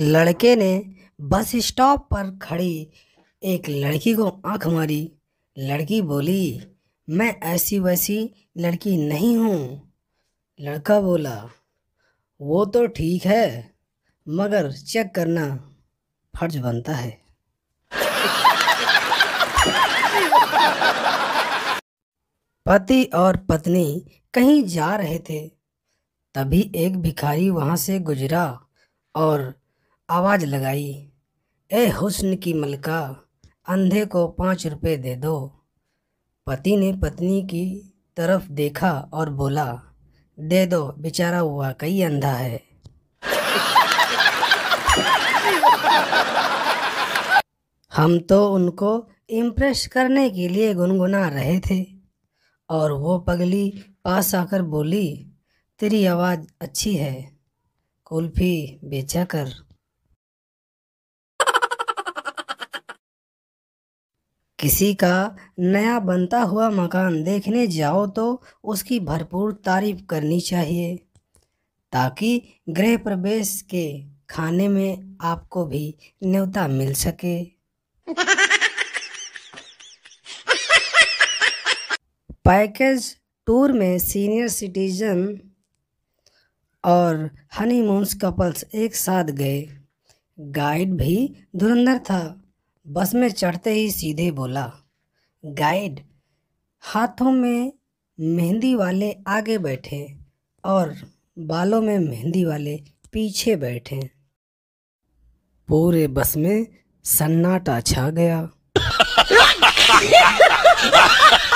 लड़के ने bus stop पर खड़ी एक लड़की को आँख मारी लड़की बोली मैं ऐसी वैसी लड़की नहीं हूँ लड़का बोला वो तो ठीक है मगर चेक करना फर्ज बनता है पति और पत्नी कहीं जा रहे थे तभी एक भिखारी वहाँ से गुजरा और आवाज़ लगाई ए हुस्न की मलका अंधे को पाँच रुपये दे दो पति ने पत्नी की तरफ देखा और बोला दे दो बेचारा हुआ कई अंधा है हम तो उनको इम्प्रेस करने के लिए गुनगुना रहे थे और वो पगली पास आकर बोली तेरी आवाज़ अच्छी है कुल्फी बेचा कर किसी का नया बनता हुआ मकान देखने जाओ तो उसकी भरपूर तारीफ करनी चाहिए ताकि गृह प्रवेश के खाने में आपको भी न्योता मिल सके पैकेज टूर में सीनियर सिटीजन और हनीमून्स कपल्स एक साथ गए गाइड भी धुरंधर था बस में चढ़ते ही सीधे बोला गाइड हाथों में मेहंदी वाले आगे बैठे और बालों में मेहंदी वाले पीछे बैठे पूरे बस में सन्नाटा छा गया